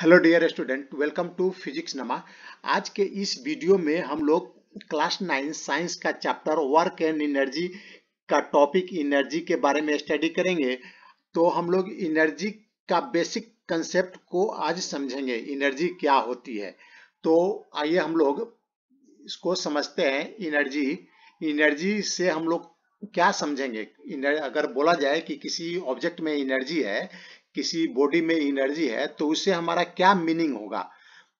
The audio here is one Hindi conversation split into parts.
Hello dear student welcome to physics नमा आज के इस वीडियो में हम लोग क्लास नाइन साइंस का चैप्टर वर्क एंड एनर्जी का टॉपिक एनर्जी के बारे में स्टडी करेंगे तो हम लोग एनर्जी का बेसिक कंसेप्ट को आज समझेंगे एनर्जी क्या होती है तो आइए हम लोग इसको समझते हैं एनर्जी एनर्जी से हम लोग क्या समझेंगे अगर बोला जाए कि किसी ऑब्जेक्ट में एनर्जी है किसी बॉडी में एनर्जी है तो उससे हमारा क्या मीनिंग होगा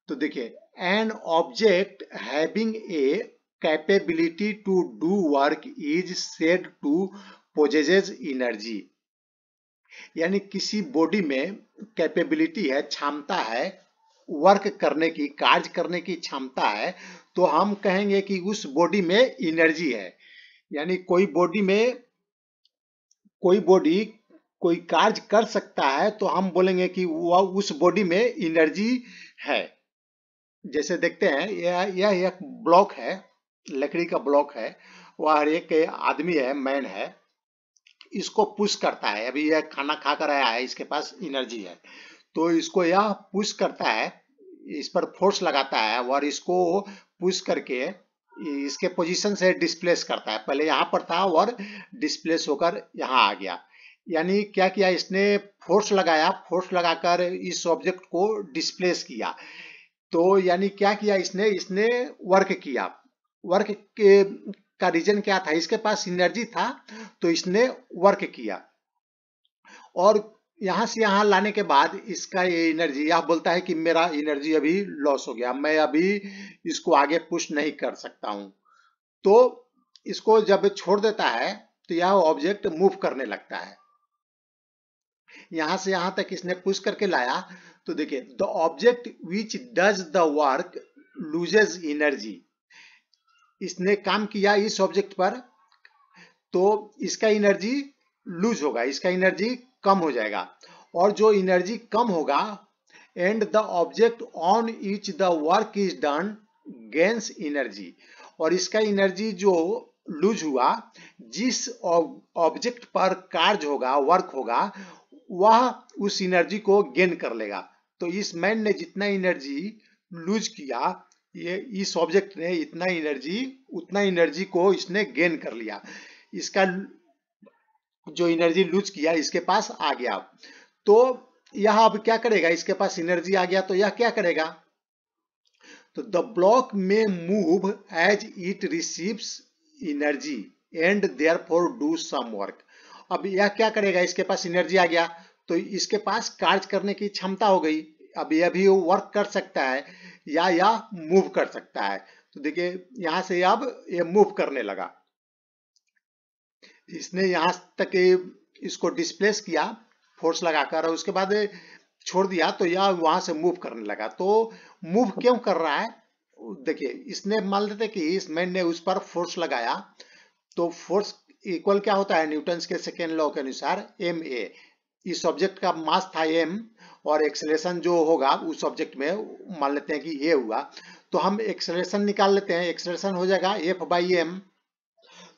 तो देखिए an object having a capability to do work is said to possesses energy यानी किसी बॉडी में कैपेबिलिटी है क्षमता है वर्क करने की कार्य करने की क्षमता है तो हम कहेंगे कि उस बॉडी में एनर्जी है यानी कोई बॉडी में कोई बॉडी कोई कार्य कर सकता है तो हम बोलेंगे कि वह उस बॉडी में एनर्जी है जैसे देखते हैं यह यह एक ब्लॉक है लकड़ी का ब्लॉक है वह हर एक आदमी है मैन है इसको पुश करता है अभी यह खाना खा कर आया है इसके पास एनर्जी है तो इसको यह पुश करता है इस पर फोर्स लगाता है और इसको पुश करके इसके पोजीशन से डिस्प्लेस करता है पहले यहाँ पर था और डिस्प्लेस होकर यहाँ आ गया यानी क्या किया इसने फोर्स लगाया फोर्स लगाकर इस ऑब्जेक्ट को डिस्प्लेस किया तो यानी क्या किया इसने इसने वर्क किया वर्क के का रीजन क्या था इसके पास इनर्जी था तो इसने वर्क किया और यहाँ से यहाँ लाने के बाद इसका ये एनर्जी यह बोलता है कि मेरा एनर्जी अभी लॉस हो गया मैं अभी इसको आगे पुश नहीं कर सकता हूँ तो इसको जब छोड़ देता है तो यह ऑब्जेक्ट मूव करने लगता है यहां से यहां तक इसने पुश करके लाया तो देखिए the object which does the work loses energy इसने काम किया इस ऑब्जेक्ट पर तो इसका एनर्जी लूज होगा इसका एनर्जी कम हो जाएगा और जो एनर्जी कम होगा and the object on which the work is done gains energy और इसका एनर्जी जो लूज हुआ जिस ऑब्जेक्ट पर कार्य होगा वर्क होगा वह उस एनर्जी को गेन कर लेगा तो इस मैन ने जितना एनर्जी लूज किया ये इस ऑब्जेक्ट ने इतना एनर्जी उतना एनर्जी को इसने गेन कर लिया इसका जो एनर्जी लूज किया इसके पास आ गया तो यह अब क्या करेगा इसके पास एनर्जी आ गया तो यह क्या करेगा तो द ब्लॉक में move as it receives energy and therefore do some work अब यह क्या करेगा इसके पास एनर्जी आ गया तो इसके पास कार्य करने की क्षमता हो गई अब यह भी वर्क कर सकता है या या मूव कर सकता है तो देखिए यहां से अब यह मूव करने लगा इसने यहाँ तक इसको डिस्प्लेस किया फोर्स लगाकर और उसके बाद छोड़ दिया तो यह वहां से मूव करने लगा तो मूव क्यों कर रहा है देखिए इसने मान लेते कि इस मैन ने उस पर फोर्स लगाया तो फोर्स इक्वल क्या होता है न्यूटन के सेकेंड लॉ के अनुसार एम ए इस ऑब्जेक्ट का मास था एम और एक्सलेशन जो होगा उस ऑब्जेक्ट में मान लेते हैं कि ए हुआ तो हम एक्सलेशन निकाल लेते हैं एक्सलेशन हो जाएगा एफ बाई एम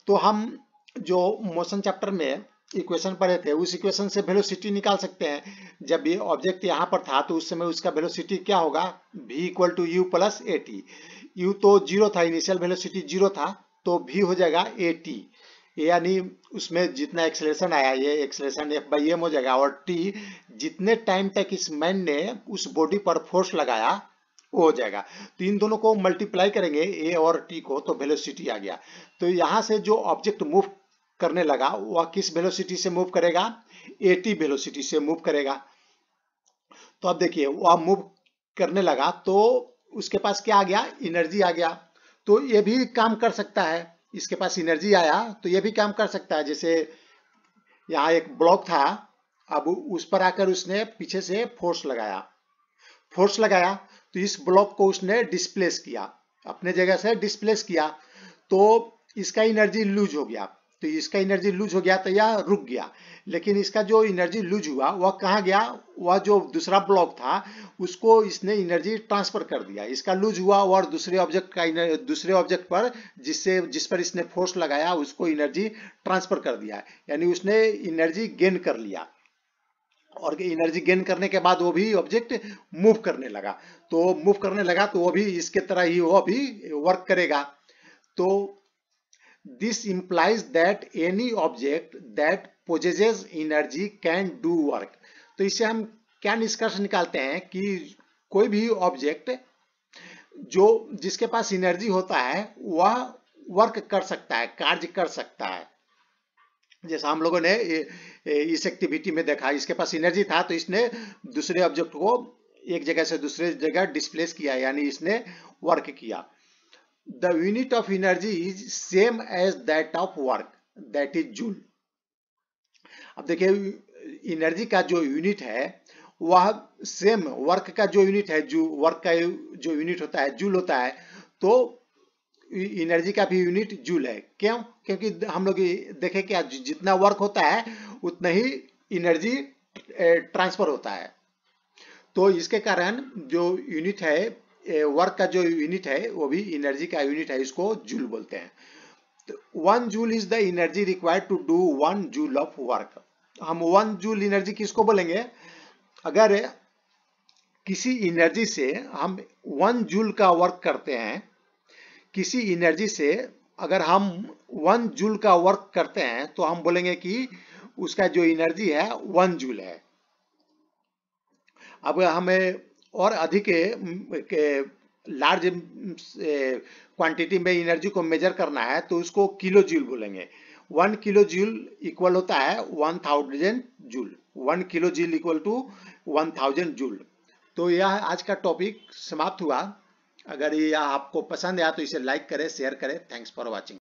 तो हम जो मोशन चैप्टर में इक्वेशन पढ़े थे उस इक्वेशन से वेलोसिटी निकाल सकते हैं जब ये ऑब्जेक्ट यहाँ पर था तो उस समय उसका वेलोसिटी क्या होगा भी equal to u plus a t u तो जीरो था इनिशियल वेलोसिटी जीरो था तो भी हो जाएगा ए टी यानी उसमें जितना एक्सलेशन आया ये एक्सलेशन एफ बाई एम हो जाएगा और टी जितने टाइम तक इस मैन ने उस बॉडी पर फोर्स लगाया वो हो जाएगा तो इन दोनों को मल्टीप्लाई करेंगे ए और टी को तो वेलोसिटी आ गया तो यहाँ से जो ऑब्जेक्ट मूव करने लगा वह किस वेलोसिटी से मूव करेगा 80 वेलोसिटी से मूव करेगा तो अब देखिए वह मूव करने लगा तो उसके पास क्या आ गया एनर्जी आ गया तो ये भी काम कर सकता है इसके पास एनर्जी आया तो ये भी काम कर सकता है जैसे यहाँ एक ब्लॉक था अब उस पर आकर उसने पीछे से फोर्स लगाया फोर्स लगाया तो इस ब्लॉक को उसने डिस्प्लेस किया अपने जगह से डिस्प्लेस किया तो इसका एनर्जी लूज हो गया तो इसका एनर्जी लूज हो गया तो यह रुक गया लेकिन इसका जो एनर्जी लूज हुआ वह कहाँ गया वह जो दूसरा ब्लॉक था उसको इसने एनर्जी ट्रांसफर कर दिया इसका लूज हुआ और दूसरे ऑब्जेक्ट का दूसरे ऑब्जेक्ट पर जिससे जिस पर इसने फोर्स लगाया उसको एनर्जी ट्रांसफर कर दिया यानी उसने एनर्जी गेन कर लिया और एनर्जी गेन करने के बाद वो भी ऑब्जेक्ट मूव करने लगा तो मूव करने लगा तो वो भी इसके तरह ही वो भी वर्क करेगा तो This implies that any object that possesses energy can do work. तो इससे हम क्या निष्कर्ष निकालते हैं कि कोई भी ऑब्जेक्ट जो जिसके पास एनर्जी होता है वह वर्क कर सकता है कार्य कर सकता है जैसा हम लोगों ने इस एक्टिविटी में देखा इसके पास एनर्जी था तो इसने दूसरे ऑब्जेक्ट को एक जगह से दूसरे जगह डिस्प्लेस किया यानी इसने वर्क किया the unit of energy is same as that of work that is joule अब देखिए एनर्जी का जो यूनिट है वह सेम वर्क का जो यूनिट है जो वर्क का जो यूनिट होता है जूल होता है तो एनर्जी का भी यूनिट जूल है क्यों क्योंकि हम लोग देखें कि जितना वर्क होता है उतना ही एनर्जी ट्रांसफर eh, होता है तो इसके कारण जो यूनिट है वर्क का जो यूनिट है वो भी एनर्जी का यूनिट है इसको जूल बोलते हैं तो one joule is the energy required to do one joule of work हम वन जूल एनर्जी किसको बोलेंगे अगर किसी एनर्जी से हम वन जूल का वर्क करते हैं किसी एनर्जी से अगर हम वन जूल का वर्क करते हैं तो हम बोलेंगे कि उसका जो एनर्जी है वन जूल है अब हमें और अधिक लार्ज क्वांटिटी में एनर्जी को मेजर करना है तो उसको किलो जूल बोलेंगे वन किलो जूल इक्वल होता है one thousand joule one kilo joule equal to one thousand joule तो यह आज का टॉपिक समाप्त हुआ अगर यह आपको पसंद आया तो इसे लाइक करें शेयर करें थैंक्स फॉर वॉचिंग